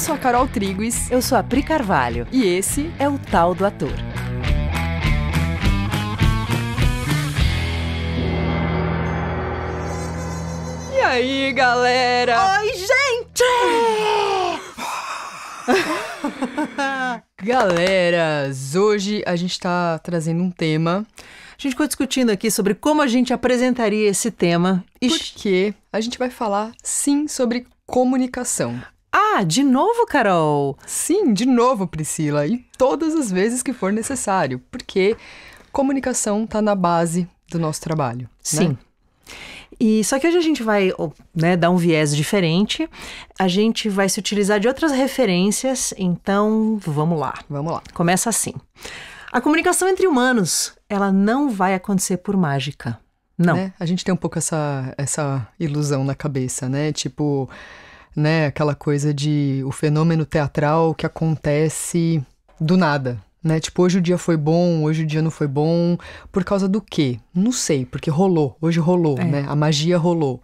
Eu sou a Carol Triguis. Eu sou a Pri Carvalho. E esse é o Tal do Ator. E aí, galera? Oi, gente! Galeras, hoje a gente está trazendo um tema a gente ficou discutindo aqui sobre como a gente apresentaria esse tema. E porque a gente vai falar sim sobre comunicação. Ah, de novo, Carol? Sim, de novo, Priscila, e todas as vezes que for necessário, porque comunicação está na base do nosso trabalho. Né? Sim. Né? E só que hoje a gente vai né, dar um viés diferente. A gente vai se utilizar de outras referências. Então, vamos lá. Vamos lá. Começa assim. A comunicação entre humanos, ela não vai acontecer por mágica. Não. Né? A gente tem um pouco essa, essa ilusão na cabeça, né? Tipo, né? Aquela coisa de o fenômeno teatral que acontece do nada, né? Tipo, hoje o dia foi bom, hoje o dia não foi bom, por causa do quê? Não sei, porque rolou, hoje rolou, é. né? A magia rolou.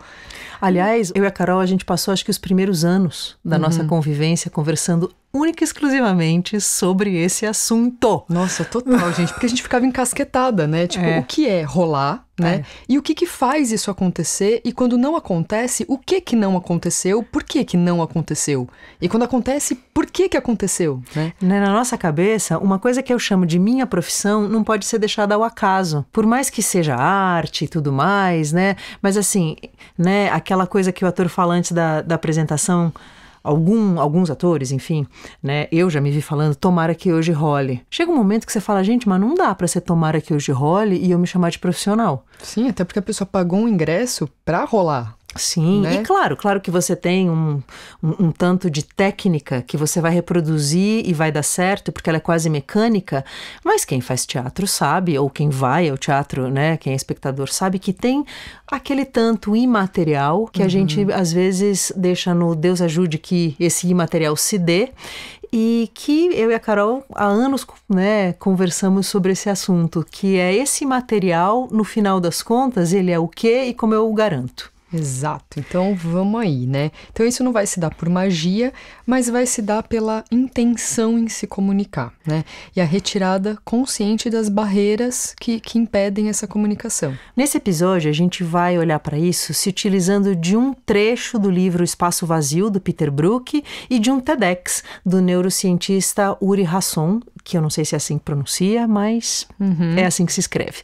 Aliás, eu e a Carol, a gente passou acho que os primeiros anos da uhum. nossa convivência conversando única e exclusivamente sobre esse assunto. Nossa, total, gente, porque a gente ficava encasquetada, né? Tipo, é. o que é rolar? Né? É. E o que que faz isso acontecer? E quando não acontece, o que que não aconteceu? Por que que não aconteceu? E quando acontece, por que que aconteceu? Né? né na nossa cabeça, uma coisa que eu chamo de minha profissão não pode ser deixada ao acaso. Por mais que seja arte e tudo mais, né? Mas assim, né? Aquela coisa que o ator fala antes da, da apresentação algum, alguns atores, enfim, né? Eu já me vi falando, tomara que hoje role. Chega um momento que você fala, gente, mas não dá para você tomara que hoje role e eu me chamar de profissional. Sim, até porque a pessoa pagou um ingresso para rolar. Sim, né? e claro, claro que você tem um, um, um, tanto de técnica que você vai reproduzir e vai dar certo, porque ela é quase mecânica, mas quem faz teatro sabe, ou quem vai ao teatro, né, quem é espectador sabe que tem aquele tanto imaterial que uhum. a gente às vezes deixa no Deus ajude que esse imaterial se dê e que eu e a Carol há anos né, conversamos sobre esse assunto, que é esse material, no final das contas, ele é o quê e como eu o garanto. Exato. Então vamos aí, né? Então isso não vai se dar por magia, mas vai se dar pela intenção em se comunicar, né? E a retirada consciente das barreiras que, que impedem essa comunicação. Nesse episódio, a gente vai olhar para isso se utilizando de um trecho do livro Espaço Vazio, do Peter Brook, e de um TEDx, do neurocientista Uri Hasson que eu não sei se é assim que pronuncia, mas uhum. é assim que se escreve.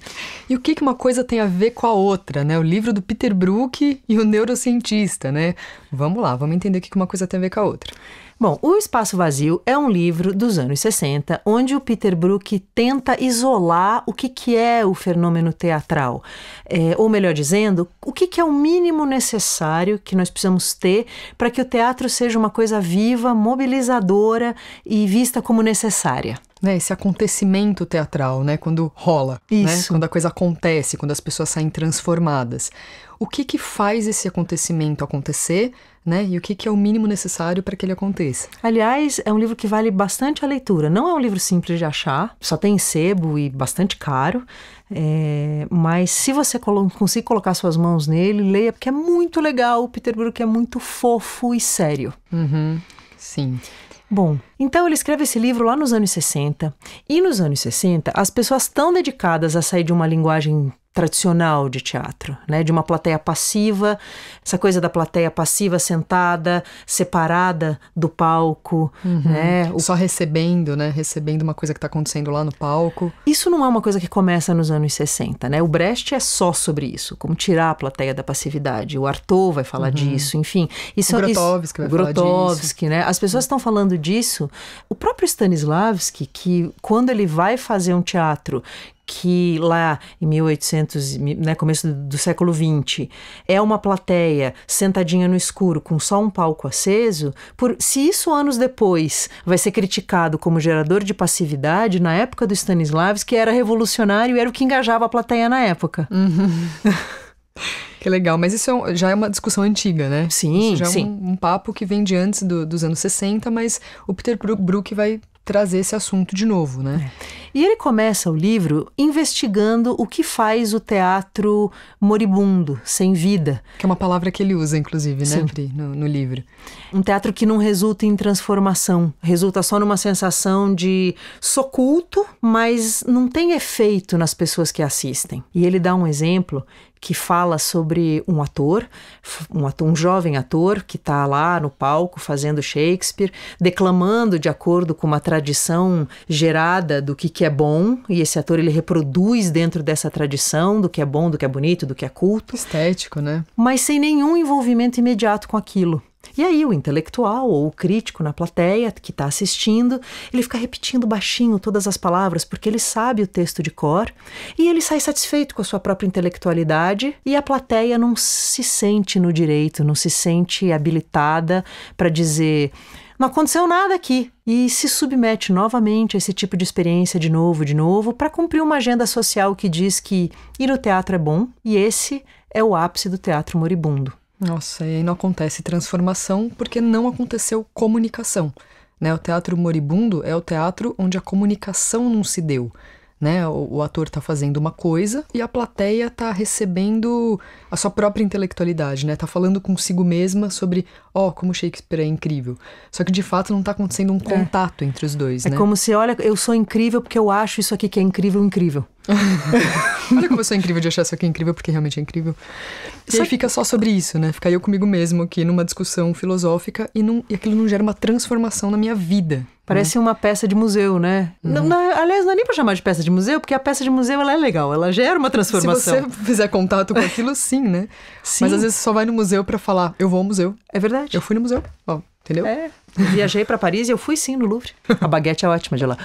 E o que, que uma coisa tem a ver com a outra, né? O livro do Peter Brook e o neurocientista, né? Vamos lá, vamos entender o que, que uma coisa tem a ver com a outra. Bom, O Espaço Vazio é um livro dos anos 60, onde o Peter Brook tenta isolar o que, que é o fenômeno teatral. É, ou melhor dizendo, o que, que é o mínimo necessário que nós precisamos ter para que o teatro seja uma coisa viva, mobilizadora e vista como necessária né, esse acontecimento teatral, né, quando rola, né, quando a coisa acontece, quando as pessoas saem transformadas. O que que faz esse acontecimento acontecer, né, e o que que é o mínimo necessário para que ele aconteça? Aliás, é um livro que vale bastante a leitura. Não é um livro simples de achar, só tem sebo e bastante caro. É, mas se você colo conseguir colocar suas mãos nele, leia, porque é muito legal. O Peter Brook é muito fofo e sério. Uhum. Sim. Bom, então ele escreve esse livro lá nos anos 60. E nos anos 60, as pessoas tão dedicadas a sair de uma linguagem tradicional de teatro, né? De uma plateia passiva, essa coisa da plateia passiva sentada, separada do palco, uhum. né? O... Só recebendo, né? Recebendo uma coisa que está acontecendo lá no palco. Isso não é uma coisa que começa nos anos 60, né? O Brecht é só sobre isso, como tirar a plateia da passividade. O Arthur vai falar uhum. disso, enfim. Isso, é o Grotowski vai falar disso. né? As pessoas estão falando disso. O próprio Stanislavski, que quando ele vai fazer um teatro que lá em 1800, né, começo do, século 20, é uma plateia sentadinha no escuro com só um palco aceso, por se isso anos depois vai ser criticado como gerador de passividade na época do Stanislavski, era revolucionário e era o que engajava a plateia na época. Uhum. Que legal, mas isso é um, já é uma discussão antiga, né? Sim, isso já é sim. é um, um papo que vem de antes do, dos anos 60, mas o Peter Brook vai trazer esse assunto de novo, né? É. E ele começa o livro investigando o que faz o teatro moribundo, sem vida. Que é uma palavra que ele usa, inclusive, né, Pri, no, no livro. Um teatro que não resulta em transformação, resulta só numa sensação de soculto, mas não tem efeito nas pessoas que assistem. E ele dá um exemplo que fala sobre um ator, um, ator, um jovem ator que está lá no palco fazendo Shakespeare, declamando de acordo com uma tradição gerada do que, que é bom, e esse ator ele reproduz dentro dessa tradição do que é bom, do que é bonito, do que é culto. Estético, né? Mas sem nenhum envolvimento imediato com aquilo. E aí o intelectual ou o crítico na plateia que está assistindo, ele fica repetindo baixinho todas as palavras porque ele sabe o texto de cor e ele sai satisfeito com a sua própria intelectualidade e a plateia não se sente no direito, não se sente habilitada para dizer não aconteceu nada aqui e se submete novamente a esse tipo de experiência de novo, de novo, para cumprir uma agenda social que diz que ir ao teatro é bom e esse é o ápice do teatro moribundo. Nossa, e aí não acontece transformação porque não aconteceu comunicação. Né? O teatro moribundo é o teatro onde a comunicação não se deu. Né? O, o ator está fazendo uma coisa e a plateia está recebendo a sua própria intelectualidade, né? Tá falando consigo mesma sobre, ó, oh, como Shakespeare é incrível. Só que de fato não está acontecendo um é. contato entre os dois, é né? É como se, olha, eu sou incrível porque eu acho isso aqui que é incrível, incrível. Olha como eu sou incrível de achar isso aqui incrível, porque realmente é incrível. E aí fica só sobre isso, né? Fica eu comigo mesmo aqui numa discussão filosófica e, não, e aquilo não gera uma transformação na minha vida. Né? Parece uma peça de museu, né? Uhum. Não, não, aliás, não é nem pra chamar de peça de museu, porque a peça de museu ela é legal, ela gera uma transformação. Se você fizer contato com aquilo, sim, né? Sim. Mas às vezes você só vai no museu para falar, eu vou ao museu. É verdade. Eu fui no museu, ó, entendeu? É. Eu viajei para Paris e eu fui sim no Louvre. A baguete é ótima de lá.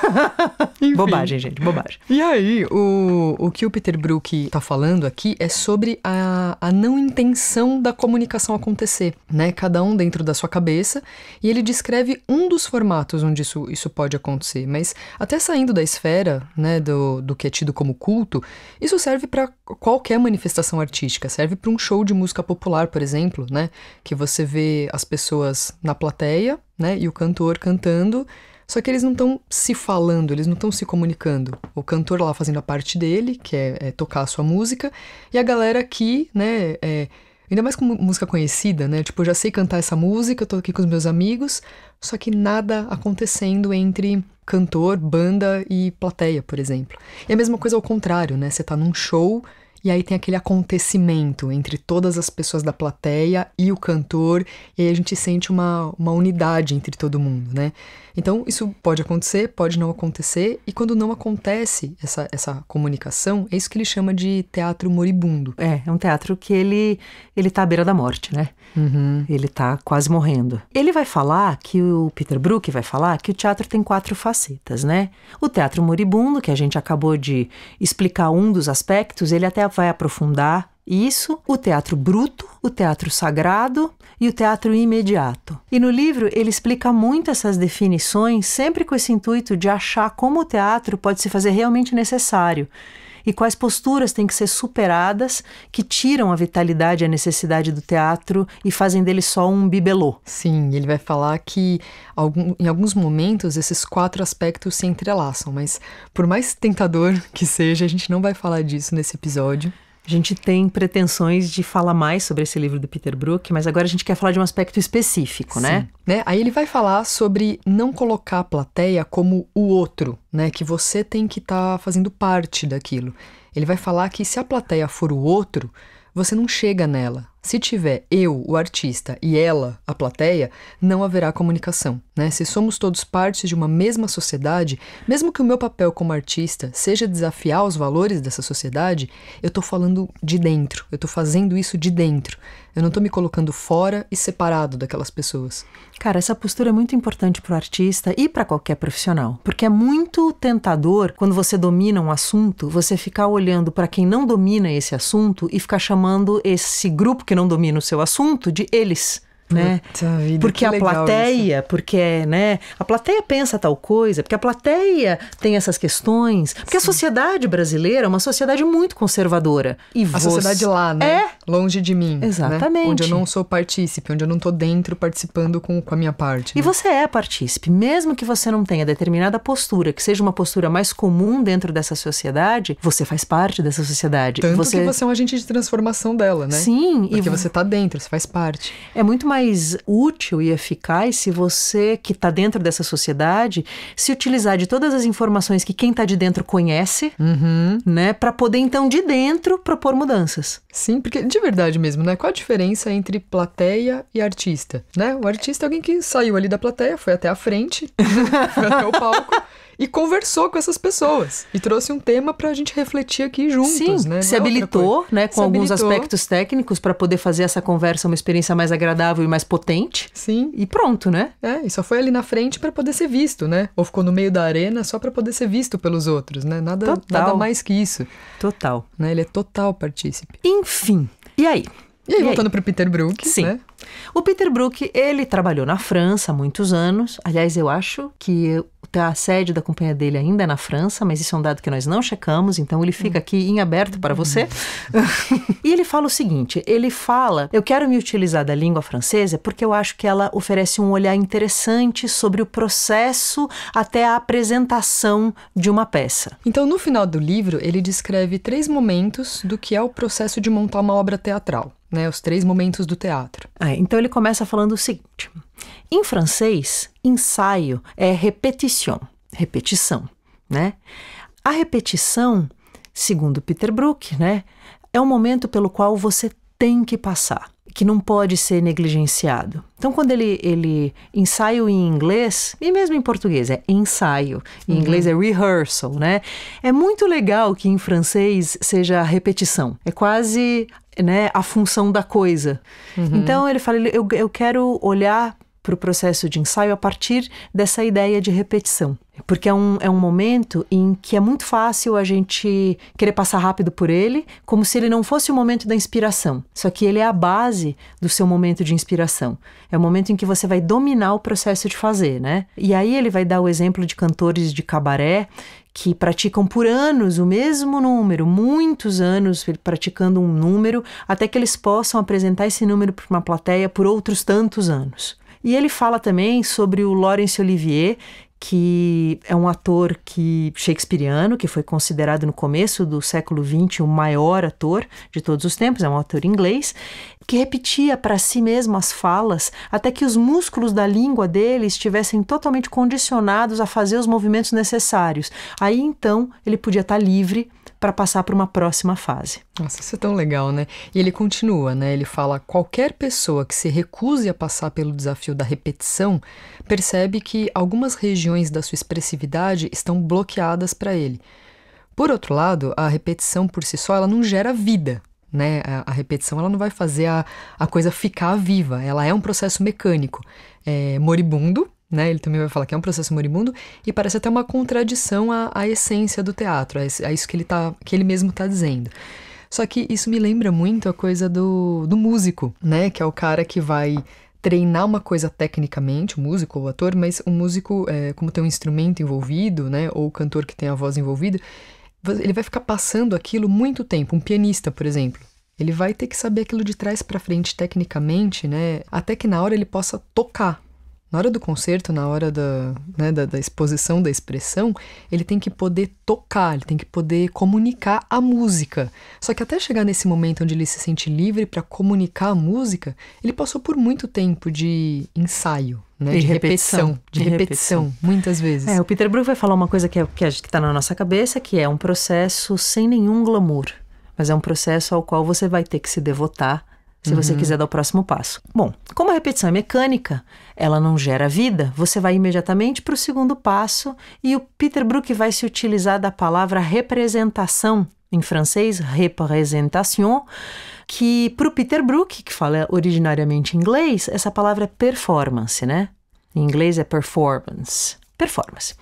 bobagem, gente, bobagem. E aí, o, o que o Peter Brook tá falando aqui é sobre a, a não intenção da comunicação acontecer, né? Cada um dentro da sua cabeça. E ele descreve um dos formatos onde isso, isso pode acontecer. Mas até saindo da esfera, né, do, do que é tido como culto, isso serve para qualquer manifestação artística. Serve para um show de música popular, por exemplo, né? Que você vê as pessoas na plateia, né, e o cantor cantando, só que eles não estão se falando, eles não estão se comunicando. O cantor lá fazendo a parte dele, que é, é tocar a sua música, e a galera aqui, né, é, ainda mais com música conhecida, né, tipo, eu já sei cantar essa música, eu tô aqui com os meus amigos, só que nada acontecendo entre cantor, banda e plateia, por exemplo. E a mesma coisa ao contrário, né, você tá num show e aí tem aquele acontecimento entre todas as pessoas da plateia e o cantor, e aí a gente sente uma, uma unidade entre todo mundo, né? Então, isso pode acontecer, pode não acontecer, e quando não acontece essa, essa comunicação, é isso que ele chama de teatro moribundo. É, é um teatro que ele, ele tá à beira da morte, né? Uhum. Ele tá quase morrendo. Ele vai falar que o Peter Brook vai falar que o teatro tem quatro facetas, né? O teatro moribundo, que a gente acabou de explicar um dos aspectos, ele até vai aprofundar isso, o teatro bruto, o teatro sagrado e o teatro imediato. E no livro ele explica muito essas definições, sempre com esse intuito de achar como o teatro pode se fazer realmente necessário e quais posturas têm que ser superadas que tiram a vitalidade e a necessidade do teatro e fazem dele só um bibelô. Sim, ele vai falar que algum, em alguns momentos esses quatro aspectos se entrelaçam, mas por mais tentador que seja, a gente não vai falar disso nesse episódio. A gente tem pretensões de falar mais sobre esse livro do Peter Brook, mas agora a gente quer falar de um aspecto específico, né? né? Aí ele vai falar sobre não colocar a plateia como o outro, né? Que você tem que estar tá fazendo parte daquilo. Ele vai falar que se a plateia for o outro, você não chega nela, se tiver eu, o artista, e ela, a plateia, não haverá comunicação. Né? Se somos todos partes de uma mesma sociedade, mesmo que o meu papel como artista seja desafiar os valores dessa sociedade, eu estou falando de dentro, eu estou fazendo isso de dentro. Eu não estou me colocando fora e separado daquelas pessoas. Cara, essa postura é muito importante para o artista e para qualquer profissional, porque é muito tentador quando você domina um assunto, você ficar olhando para quem não domina esse assunto e ficar chamando esse grupo que porque não domina o seu assunto, de eles. Né? Vida, porque a plateia, isso. porque né, a plateia pensa tal coisa, porque a plateia tem essas questões, porque Sim. a sociedade brasileira é uma sociedade muito conservadora. E a sociedade lá, né? É, longe de mim. Né? Exatamente. Né? Onde eu não sou partícipe, onde eu não estou dentro participando com, com a minha parte. E né? você é partícipe, mesmo que você não tenha determinada postura, que seja uma postura mais comum dentro dessa sociedade, você faz parte dessa sociedade. Tanto você... que você é um agente de transformação dela, né? Sim. Porque e... você está dentro, você faz parte. É muito mais útil e eficaz se você, que está dentro dessa sociedade, se utilizar de todas as informações que quem está de dentro conhece, uhum. né? Para poder, então, de dentro propor mudanças. Sim, porque de verdade mesmo, né? Qual a diferença entre plateia e artista, né? O artista é alguém que saiu ali da plateia, foi até a frente, foi até o palco e conversou com essas pessoas e trouxe um tema para a gente refletir aqui juntos, Sim, né? É se habilitou, né, com se alguns aspectos técnicos para poder fazer essa conversa uma experiência mais agradável e mais potente. Sim. E pronto, né? É, e só foi ali na frente para poder ser visto, né? Ou ficou no meio da arena só para poder ser visto pelos outros, né? Nada, total. nada mais que isso. Total. Né? Ele é total partícipe. Enfim. E aí? E aí, e voltando para o Peter Brook, Sim. né? O Peter Brook, ele trabalhou na França há muitos anos. Aliás, eu acho que tá a sede da companhia dele ainda é na França, mas isso é um dado que nós não checamos, então ele fica aqui em aberto para você. Hum. e ele fala o seguinte: ele fala, eu quero me utilizar da língua francesa porque eu acho que ela oferece um olhar interessante sobre o processo até a apresentação de uma peça. Então, no final do livro, ele descreve três momentos do que é o processo de montar uma obra teatral né, os três momentos do teatro. É, então ele começa falando o seguinte: em francês, ensaio é repetition, repetição, né? A repetição, segundo Peter Brook, né, é um momento pelo qual você tem que passar, que não pode ser negligenciado. Então, quando ele, ele ensaio em inglês, e mesmo em português, é ensaio, em uhum. inglês é rehearsal, né? É muito legal que em francês seja repetição. É quase né, a função da coisa. Uhum. Então ele fala, eu, eu quero olhar para o processo de ensaio a partir dessa ideia de repetição. Porque é um, é um momento em que é muito fácil a gente querer passar rápido por ele, como se ele não fosse o momento da inspiração. Só que ele é a base do seu momento de inspiração. É o momento em que você vai dominar o processo de fazer, né? E aí ele vai dar o exemplo de cantores de cabaré que praticam por anos o mesmo número, muitos anos praticando um número, até que eles possam apresentar esse número para uma plateia por outros tantos anos. E ele fala também sobre o Laurence Olivier, que é um ator que shakespeariano, que foi considerado no começo do século XX o maior ator de todos os tempos, é um ator inglês, que repetia para si mesmo as falas até que os músculos da língua dele estivessem totalmente condicionados a fazer os movimentos necessários. Aí então ele podia estar tá livre para passar para uma próxima fase. Nossa, isso é tão legal, né? E ele continua, né? Ele fala: qualquer pessoa que se recuse a passar pelo desafio da repetição percebe que algumas regiões da sua expressividade estão bloqueadas para ele. Por outro lado, a repetição por si só ela não gera vida, né? A, a, repetição ela não vai fazer a, a coisa ficar viva, ela é um processo mecânico, é, moribundo, né? Ele também vai falar que é um processo moribundo e parece até uma contradição à, à essência do teatro, a isso que ele, tá, que ele mesmo está dizendo. Só que isso me lembra muito a coisa do, do músico, né? Que é o cara que vai treinar uma coisa tecnicamente, o músico ou o ator, mas o músico, é, como tem um instrumento envolvido, né, ou o cantor que tem a voz envolvida, ele vai ficar passando aquilo muito tempo. Um pianista, por exemplo, ele vai ter que saber aquilo de trás para frente tecnicamente, né, até que na hora ele possa tocar na hora do concerto, na hora da, né, da, da, exposição, da expressão, ele tem que poder tocar, ele tem que poder comunicar a música. Só que até chegar nesse momento onde ele se sente livre para comunicar a música, ele passou por muito tempo de ensaio, né? De, repetição, De, repetição, de repetição, muitas vezes. É, o Peter Brook vai falar uma coisa que, é, que está na nossa cabeça, que é um processo sem nenhum glamour, mas é um processo ao qual você vai ter que se devotar se uhum. você quiser dar o próximo passo. Bom, como a repetição é mecânica, ela não gera vida, você vai imediatamente para o segundo passo e o Peter Brook vai se utilizar da palavra representação, em francês, représentation, que para o Peter Brook, que fala originariamente inglês, essa palavra é performance, né? Em inglês é performance. Performance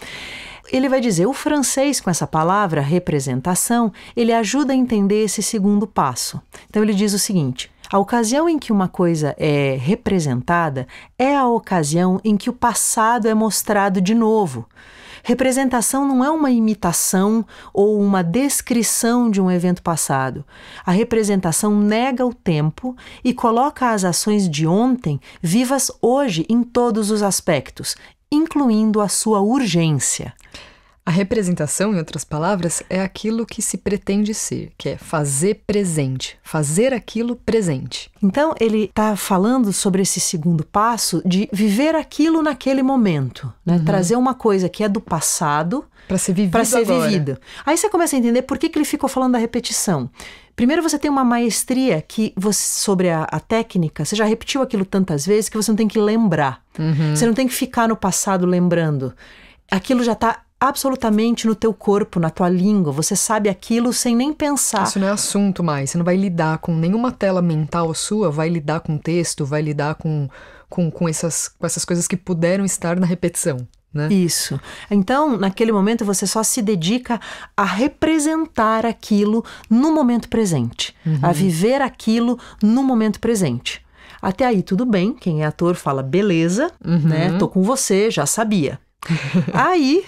ele vai dizer o francês com essa palavra representação, ele ajuda a entender esse segundo passo. Então ele diz o seguinte: a ocasião em que uma coisa é representada é a ocasião em que o passado é mostrado de novo. Representação não é uma imitação ou uma descrição de um evento passado. A representação nega o tempo e coloca as ações de ontem vivas hoje em todos os aspectos, incluindo a sua urgência. A representação, em outras palavras, é aquilo que se pretende ser, que é fazer presente, fazer aquilo presente. Então, ele está falando sobre esse segundo passo de viver aquilo naquele momento, né? uhum. trazer uma coisa que é do passado para ser vivida. ser agora. vivida. Aí você começa a entender por que, que ele ficou falando da repetição. Primeiro, você tem uma maestria que você, sobre a, a, técnica, você já repetiu aquilo tantas vezes que você não tem que lembrar. Uhum. Você não tem que ficar no passado lembrando. Aquilo já está absolutamente no teu corpo, na tua língua. Você sabe aquilo sem nem pensar. Isso não é assunto mais. Você não vai lidar com nenhuma tela mental sua, vai lidar com texto, vai lidar com, com, com, essas, com essas coisas que puderam estar na repetição. Né? Isso. Então, naquele momento, você só se dedica a representar aquilo no momento presente, uhum. a viver aquilo no momento presente. Até aí, tudo bem. Quem é ator fala, beleza, né? uhum. né? Tô com você, já sabia. Aí,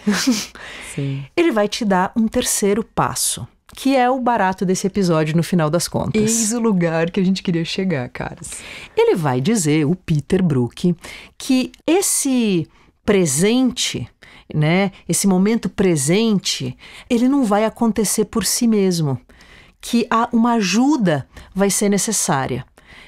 ele vai te dar um terceiro passo, que é o barato desse episódio no final das contas. Eis o lugar que a gente queria chegar, caras. Ele vai dizer, o Peter Brook, que esse presente, né, esse momento presente, ele não vai acontecer por si mesmo, que uma ajuda vai ser necessária.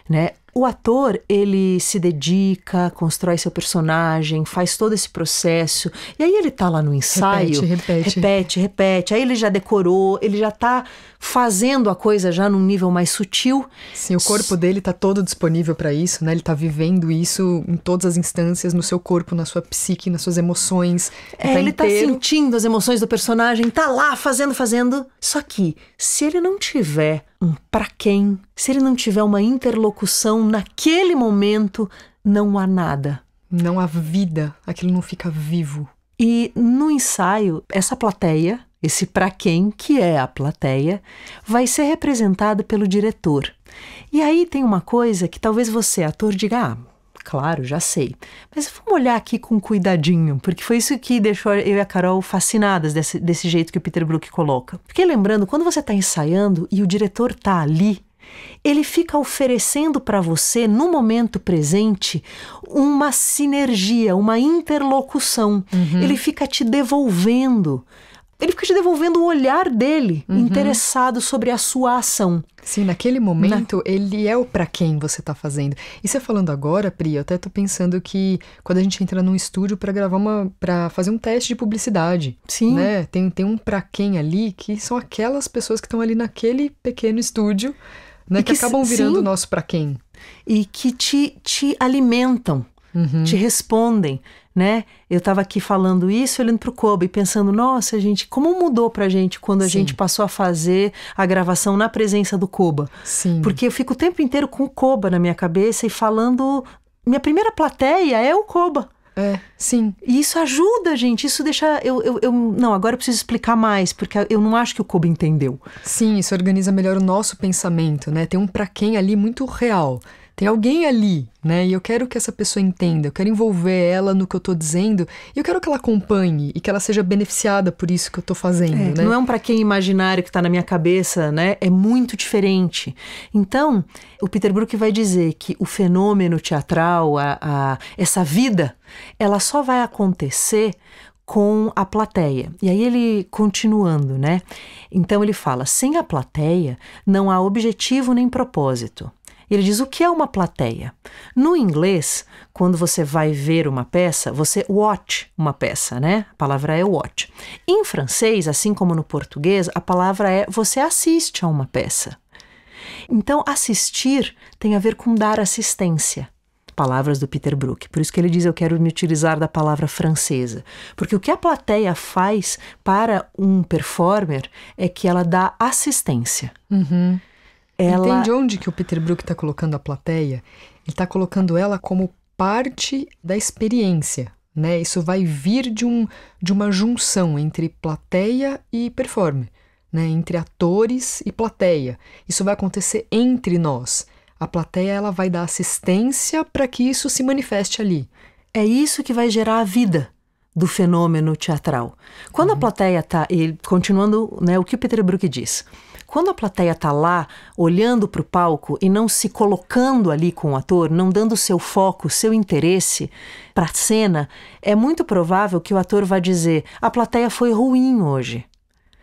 Né? O ator, ele se dedica, constrói seu personagem, faz todo esse processo. E aí ele tá lá no ensaio. Repete, repete. Repete, repete. Aí ele já decorou, ele já tá fazendo a coisa já num nível mais sutil. Sim, o corpo dele tá todo disponível para isso, né? Ele tá vivendo isso em todas as instâncias, no seu corpo, na sua psique, nas suas emoções. É, ele, tá, ele tá sentindo as emoções do personagem, tá lá fazendo, fazendo. Só que, se ele não tiver um pra quem, se ele não tiver uma interlocução então, naquele momento, não há nada. Não há vida, aquilo não fica vivo. E no ensaio, essa plateia, esse para quem que é a plateia, vai ser representada pelo diretor. E aí tem uma coisa que talvez você, ator, diga: ah, claro, já sei. Mas vamos olhar aqui com cuidadinho, porque foi isso que deixou eu e a Carol fascinadas desse, desse jeito que o Peter Brook coloca. porque lembrando, quando você está ensaiando e o diretor tá ali, ele fica oferecendo para você, no momento presente, uma sinergia, uma interlocução. Uhum. Ele fica te devolvendo. Ele fica te devolvendo o olhar dele, uhum. interessado sobre a sua ação. Sim, naquele momento Na... ele é o para quem você tá fazendo. E você falando agora, Pri, eu até tô pensando que quando a gente entra num estúdio para gravar uma para fazer um teste de publicidade, Sim. né? Tem tem um para quem ali que são aquelas pessoas que estão ali naquele pequeno estúdio né? Que, que, acabam virando sim, nosso para quem. E que te, te alimentam, uhum. te respondem, né? Eu estava aqui falando isso, olhando para o Kobe, pensando, nossa, gente, como mudou para a gente quando a Sim. gente passou a fazer a gravação na presença do Koba. Sim. Porque eu fico o tempo inteiro com o Koba na minha cabeça e falando... Minha primeira plateia é o Koba. É, sim. E isso ajuda, gente. Isso deixa. Eu, eu, eu, não, agora eu preciso explicar mais, porque eu não acho que o Kobe entendeu. Sim, isso organiza melhor o nosso pensamento, né? Tem um para quem ali muito real. Tem alguém ali, né? E eu quero que essa pessoa entenda, eu quero envolver ela no que eu tô dizendo, e eu quero que ela acompanhe e que ela seja beneficiada por isso que eu tô fazendo, é, né? Não é um para quem imaginário que tá na minha cabeça, né? É muito diferente. Então, o Peter Brook vai dizer que o fenômeno teatral, a, a essa vida, ela só vai acontecer com a plateia. E aí ele continuando, né? Então ele fala: sem a plateia não há objetivo nem propósito. Ele diz o que é uma plateia. No inglês, quando você vai ver uma peça, você watch uma peça, né? A palavra é watch. Em francês, assim como no português, a palavra é você assiste a uma peça. Então, assistir tem a ver com dar assistência palavras do Peter Brook. Por isso que ele diz: Eu quero me utilizar da palavra francesa. Porque o que a plateia faz para um performer é que ela dá assistência. Uhum. Ela... Entende onde que o Peter Brook está colocando a plateia? Ele está colocando ela como parte da experiência, né? Isso vai vir de, um, de uma junção entre plateia e performer, né? Entre atores e plateia. Isso vai acontecer entre nós. A plateia ela vai dar assistência para que isso se manifeste ali. É isso que vai gerar a vida do fenômeno teatral. Quando uhum. a plateia está, continuando, né, o que o Peter Brook diz, quando a plateia está lá, olhando para o palco e não se colocando ali com o ator, não dando seu foco, seu interesse para a cena, é muito provável que o ator vá dizer: a plateia foi ruim hoje.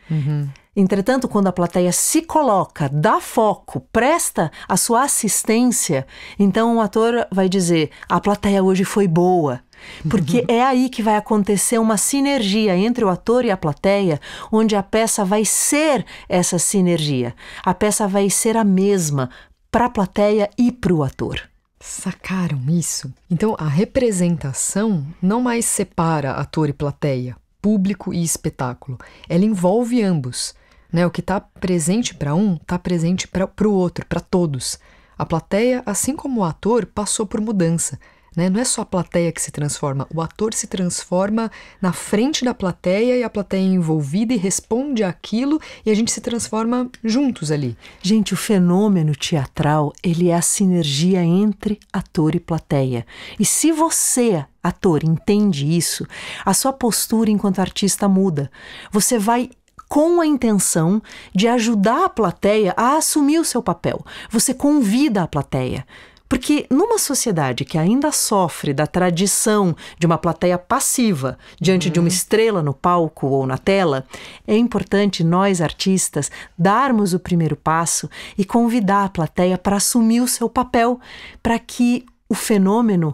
Uhum. Entretanto, quando a plateia se coloca, dá foco, presta a sua assistência, então o ator vai dizer: a plateia hoje foi boa. Porque é aí que vai acontecer uma sinergia entre o ator e a plateia, onde a peça vai ser essa sinergia. A peça vai ser a mesma para a plateia e para o ator. Sacaram isso? Então a representação não mais separa ator e plateia, público e espetáculo. Ela envolve ambos. Né? O que está presente para um está presente para o outro, para todos. A plateia, assim como o ator, passou por mudança. Né? Não é só a plateia que se transforma, o ator se transforma na frente da plateia e a plateia é envolvida e responde aquilo e a gente se transforma juntos ali. Gente, o fenômeno teatral ele é a sinergia entre ator e plateia. E se você ator entende isso, a sua postura enquanto artista muda. Você vai com a intenção de ajudar a plateia a assumir o seu papel. Você convida a plateia. Porque numa sociedade que ainda sofre da tradição de uma plateia passiva diante uhum. de uma uhum. estrela no palco ou na tela, é importante nós artistas darmos o primeiro passo e convidar a plateia para assumir o seu papel, para que o fenômeno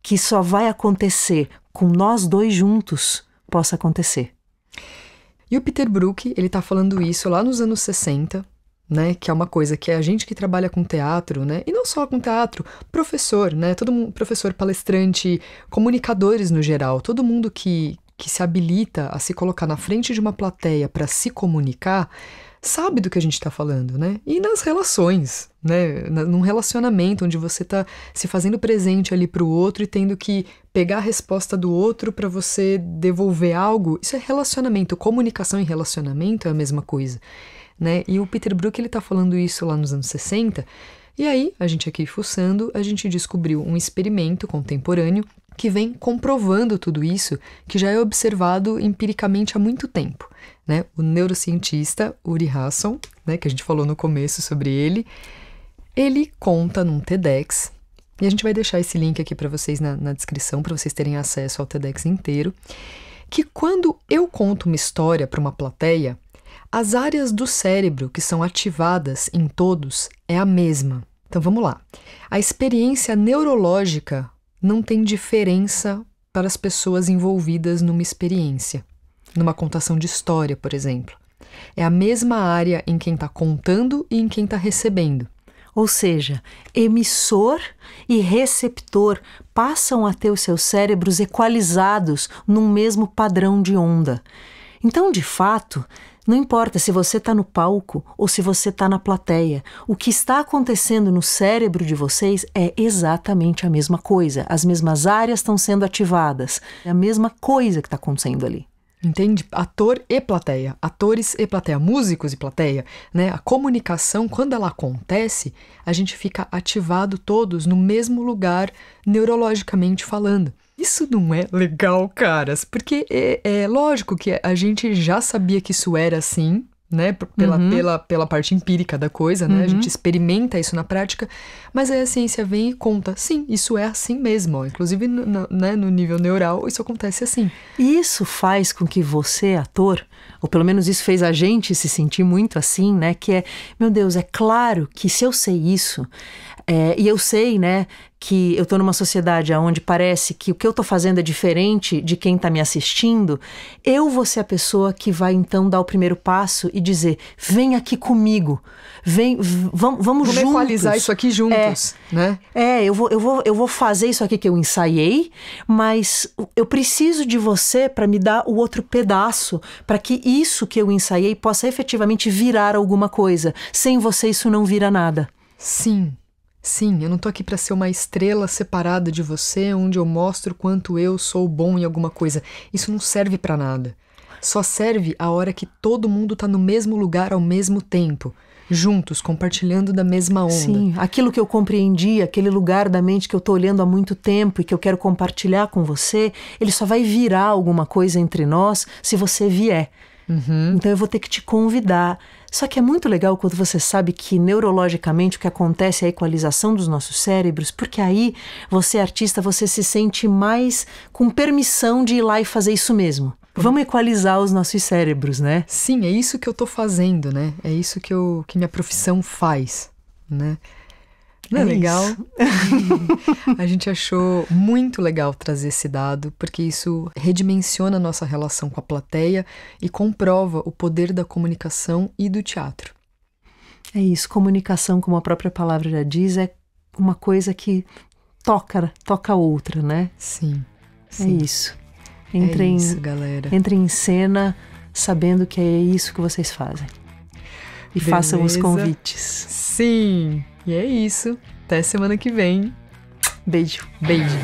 que só vai acontecer com nós dois juntos possa acontecer. E o Peter Brook, ele está falando isso lá nos anos 60, né? Que é uma coisa que é a gente que trabalha com teatro, né? E não só com teatro, professor, né? Todo mundo, professor, palestrante, comunicadores no geral, todo mundo que, que se habilita a se colocar na frente de uma plateia para se comunicar, sabe do que a gente está falando, né? E nas relações, né? Num relacionamento onde você está se fazendo presente ali para o outro e tendo que pegar a resposta do outro para você devolver algo, isso é relacionamento. Comunicação e relacionamento é a mesma coisa né? E o Peter Brook ele tá falando isso lá nos anos 60. E aí, a gente aqui fuçando, a gente descobriu um experimento contemporâneo que vem comprovando tudo isso, que já é observado empiricamente há muito tempo. Né? O neurocientista Uri Hasson, né, que a gente falou no começo sobre ele, ele conta num TEDx, e a gente vai deixar esse link aqui para vocês na, na descrição, para vocês terem acesso ao TEDx inteiro, que quando eu conto uma história para uma plateia, as áreas do cérebro que são ativadas em todos é a mesma. Então vamos lá. A experiência neurológica não tem diferença para as pessoas envolvidas numa experiência, numa contação de história, por exemplo. É a mesma área em quem está contando e em quem está recebendo. Ou seja, emissor e receptor passam a ter os seus cérebros equalizados num mesmo padrão de onda. Então, de fato, não importa se você está no palco ou se você está na plateia, o que está acontecendo no cérebro de vocês é exatamente a mesma coisa. As mesmas áreas estão sendo ativadas, é a mesma coisa que está acontecendo ali. Entende? Ator e plateia, atores e plateia, músicos e plateia, né? A comunicação, quando ela acontece, a gente fica ativado todos no mesmo lugar neurologicamente falando. Isso não é legal, caras, porque é, é lógico que a gente já sabia que isso era assim, né? Pela, uhum. pela, pela parte empírica da coisa, né? Uhum. A gente uhum. experimenta isso na prática, mas aí a ciência vem e conta, sim, isso é assim mesmo. Inclusive, no, no, né, no nível neural, isso acontece assim. Isso faz com que você, ator, ou pelo menos isso fez a gente se sentir muito assim, né? Que é, meu Deus, é claro que se eu sei isso, é, e eu sei, né, que eu estou numa sociedade onde parece que o que eu estou fazendo é diferente de quem está me assistindo, eu vou ser a pessoa que vai então dar o primeiro passo e dizer: vem aqui comigo, vem, vamos, vamos juntos. Vamos equalizar isso aqui juntos, é, né? É, eu vou, eu, vou, eu vou fazer isso aqui que eu ensaiei, mas eu preciso de você para me dar o outro pedaço, para que isso que eu ensaiei possa efetivamente virar alguma coisa. Sem você, isso não vira nada. Sim. Sim, eu não tô aqui para ser uma estrela separada de você, onde eu mostro quanto eu sou bom em alguma coisa. Isso não serve para nada. Só serve a hora que todo mundo tá no mesmo lugar ao mesmo tempo, juntos, compartilhando da mesma onda. Sim, aquilo que eu compreendi, aquele lugar da mente que eu tô olhando há muito tempo e que eu quero compartilhar com você, ele só vai virar alguma coisa entre nós se você vier. Uhum. Então eu vou ter que te convidar. Só que é muito legal quando você sabe que neurologicamente o que acontece é a equalização dos nossos cérebros, porque aí você artista, você se sente mais com permissão de ir lá e fazer isso mesmo. Vamos equalizar os nossos cérebros, né? Sim, é isso que eu estou fazendo, né? É isso que, eu, que minha profissão faz, né? Não é, é legal? a gente achou muito legal trazer esse dado, porque isso redimensiona a nossa relação com a plateia e comprova o poder da comunicação e do teatro. É isso, comunicação, como a própria palavra já diz, é uma coisa que toca, toca outra, né? Sim. É sim. É isso. Entrem, é isso, galera. Entrem em cena sabendo que é isso que vocês fazem e Beleza. façam os convites. Sim, e é isso. Até semana que vem. Beijo. Beijo.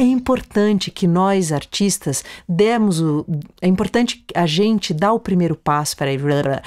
É importante que nós artistas demos o é importante a gente dar o primeiro passo para